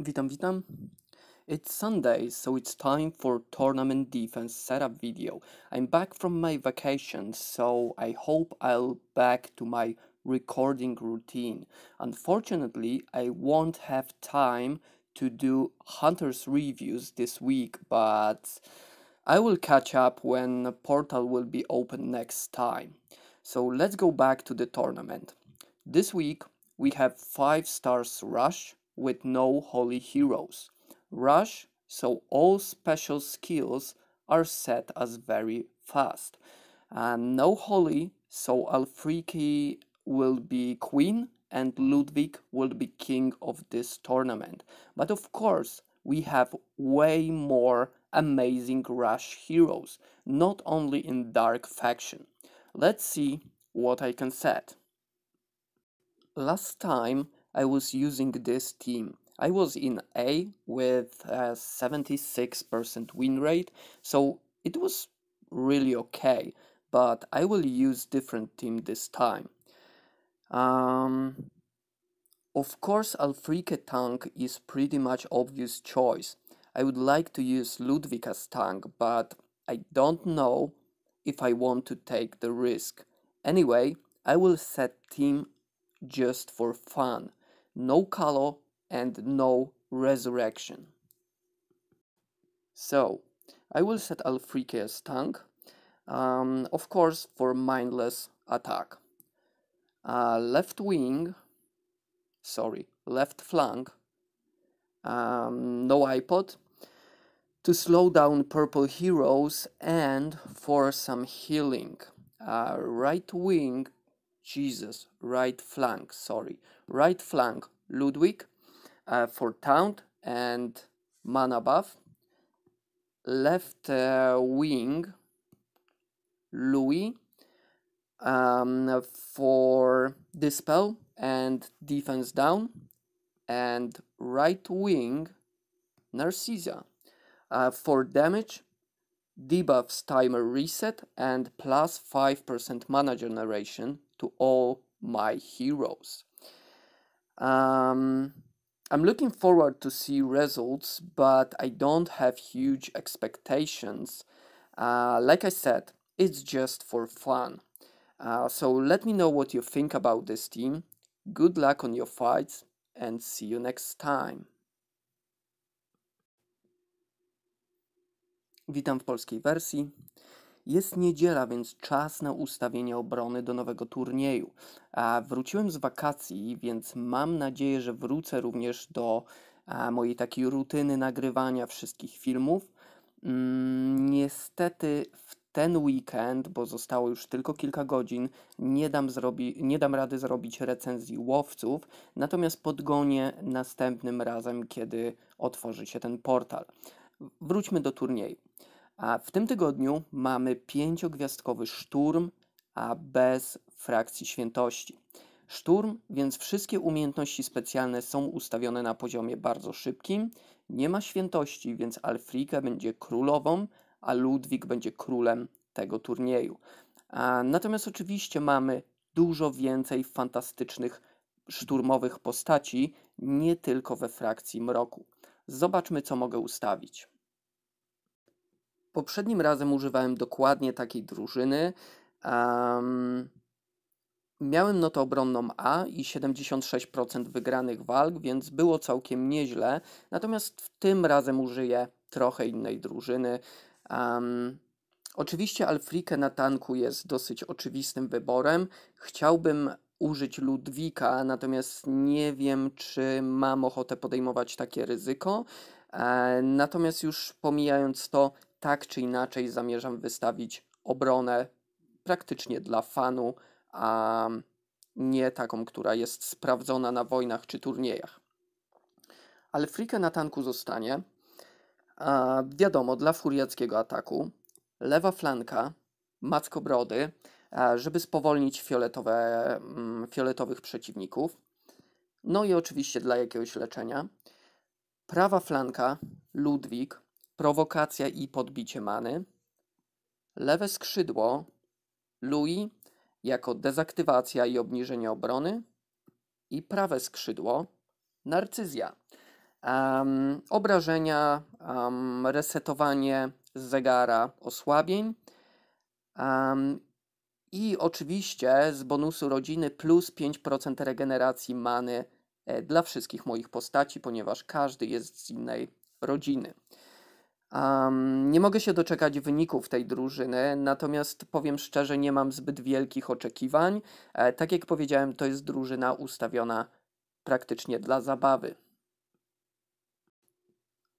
Witam, witam. It's Sunday, so it's time for tournament defense setup video. I'm back from my vacation, so I hope I'll back to my recording routine. Unfortunately, I won't have time to do Hunter's reviews this week, but I will catch up when Portal will be open next time. So let's go back to the tournament. This week, we have 5 stars Rush, with no holy heroes. Rush, so all special skills are set as very fast. And no holy, so Alfriki will be queen and Ludwig will be king of this tournament. But of course, we have way more amazing Rush heroes, not only in Dark Faction. Let's see what I can set. Last time I was using this team. I was in A with a 76% win rate, so it was really okay, but I will use different team this time. Um, of course, Alfrike tank is pretty much obvious choice. I would like to use Ludvika's tank, but I don't know if I want to take the risk. Anyway, I will set team just for fun no color and no resurrection. So, I will set Alfrike's tank, um, of course for mindless attack. Uh, left wing, sorry, left flank, um, no iPod, to slow down purple heroes and for some healing. Uh, right wing Jesus, right flank, sorry, right flank Ludwig uh, for town and buff. left uh, wing Louis um, for Dispel and Defense Down, and right wing Narcisa uh, for damage, debuffs timer reset, and plus 5% mana generation to all my heroes. Um, I'm looking forward to see results, but I don't have huge expectations. Uh, like I said, it's just for fun. Uh, so let me know what you think about this team. Good luck on your fights and see you next time. Witam w polskiej wersji. Jest niedziela, więc czas na ustawienie obrony do nowego turnieju. A wróciłem z wakacji, więc mam nadzieję, że wrócę również do mojej takiej rutyny nagrywania wszystkich filmów. Mm, niestety w ten weekend, bo zostało już tylko kilka godzin, nie dam, zrobi, nie dam rady zrobić recenzji łowców, natomiast podgonię następnym razem, kiedy otworzy się ten portal. Wróćmy do turnieju. A w tym tygodniu mamy pięciogwiazdkowy szturm, a bez frakcji świętości. Szturm, więc wszystkie umiejętności specjalne są ustawione na poziomie bardzo szybkim. Nie ma świętości, więc Alfrika będzie królową, a Ludwik będzie królem tego turnieju. A, natomiast oczywiście mamy dużo więcej fantastycznych szturmowych postaci, nie tylko we frakcji mroku. Zobaczmy, co mogę ustawić. Poprzednim razem używałem dokładnie takiej drużyny. Um, miałem notę obronną A i 76% wygranych walk, więc było całkiem nieźle. Natomiast w tym razem użyję trochę innej drużyny. Um, oczywiście Alfrike na tanku jest dosyć oczywistym wyborem. Chciałbym użyć Ludwika, natomiast nie wiem, czy mam ochotę podejmować takie ryzyko. E, natomiast już pomijając to, tak czy inaczej zamierzam wystawić obronę praktycznie dla fanu, a nie taką, która jest sprawdzona na wojnach czy turniejach. Ale Frike na tanku zostanie. A wiadomo, dla furiackiego ataku lewa flanka, mackobrody, żeby spowolnić fioletowe, mm, fioletowych przeciwników. No i oczywiście dla jakiegoś leczenia. Prawa flanka, Ludwik, prowokacja i podbicie many. Lewe skrzydło Louis jako dezaktywacja i obniżenie obrony. I prawe skrzydło narcyzja. Um, obrażenia, um, resetowanie zegara osłabień. Um, I oczywiście z bonusu rodziny plus 5% regeneracji many e, dla wszystkich moich postaci, ponieważ każdy jest z innej rodziny. Um, nie mogę się doczekać wyników tej drużyny, natomiast powiem szczerze, nie mam zbyt wielkich oczekiwań. E, tak jak powiedziałem, to jest drużyna ustawiona praktycznie dla zabawy.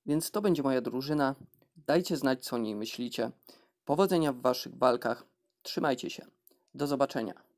Więc to będzie moja drużyna. Dajcie znać, co o niej myślicie. Powodzenia w Waszych walkach. Trzymajcie się. Do zobaczenia.